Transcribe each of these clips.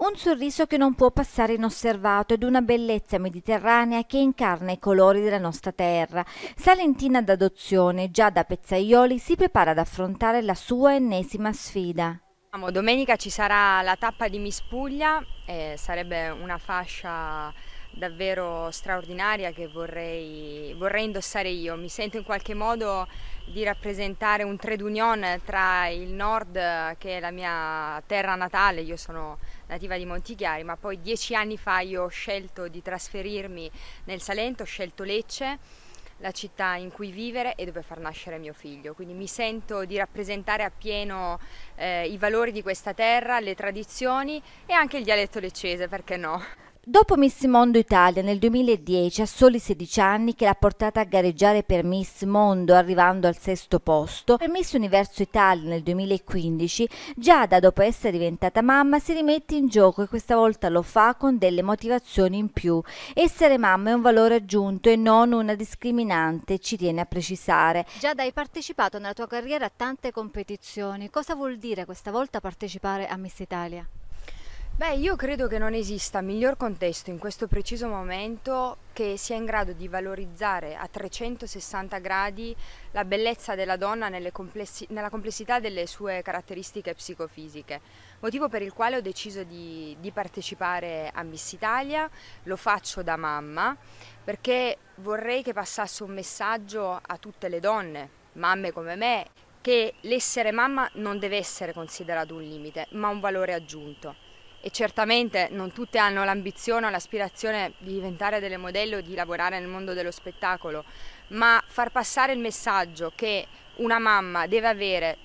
Un sorriso che non può passare inosservato ed una bellezza mediterranea che incarna i colori della nostra terra. Salentina d'adozione, già da Pezzaioli, si prepara ad affrontare la sua ennesima sfida. Domenica ci sarà la tappa di Miss Puglia, eh, sarebbe una fascia davvero straordinaria che vorrei, vorrei, indossare io. Mi sento in qualche modo di rappresentare un trade union tra il nord che è la mia terra natale, io sono nativa di Montichiari, ma poi dieci anni fa io ho scelto di trasferirmi nel Salento, ho scelto Lecce, la città in cui vivere e dove far nascere mio figlio. Quindi mi sento di rappresentare appieno eh, i valori di questa terra, le tradizioni e anche il dialetto leccese, perché no? Dopo Miss Mondo Italia nel 2010, a soli 16 anni, che l'ha portata a gareggiare per Miss Mondo arrivando al sesto posto, per Miss Universo Italia nel 2015, Giada, dopo essere diventata mamma, si rimette in gioco e questa volta lo fa con delle motivazioni in più. Essere mamma è un valore aggiunto e non una discriminante, ci tiene a precisare. Giada, hai partecipato nella tua carriera a tante competizioni. Cosa vuol dire questa volta partecipare a Miss Italia? Beh, io credo che non esista miglior contesto in questo preciso momento che sia in grado di valorizzare a 360 gradi la bellezza della donna complessi nella complessità delle sue caratteristiche psicofisiche, motivo per il quale ho deciso di, di partecipare a Miss Italia, lo faccio da mamma perché vorrei che passasse un messaggio a tutte le donne, mamme come me, che l'essere mamma non deve essere considerato un limite, ma un valore aggiunto e certamente non tutte hanno l'ambizione o l'aspirazione di diventare delle modelle o di lavorare nel mondo dello spettacolo, ma far passare il messaggio che una mamma deve avere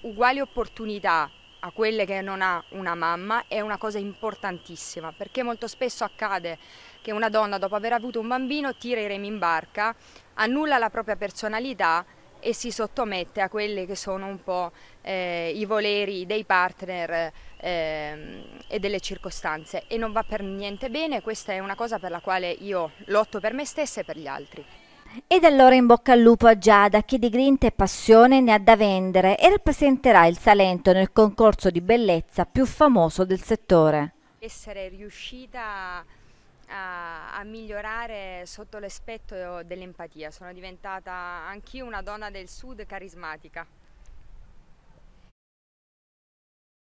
uguali opportunità a quelle che non ha una mamma è una cosa importantissima perché molto spesso accade che una donna dopo aver avuto un bambino tira i remi in barca, annulla la propria personalità e si sottomette a quelli che sono un po' eh, i voleri dei partner eh, e delle circostanze e non va per niente bene, questa è una cosa per la quale io lotto per me stessa e per gli altri. Ed allora in bocca al lupo a Giada che di grinta e passione ne ha da vendere e rappresenterà il Salento nel concorso di bellezza più famoso del settore. Essere riuscita a a migliorare sotto l'aspetto dell'empatia. Sono diventata anch'io una donna del sud carismatica.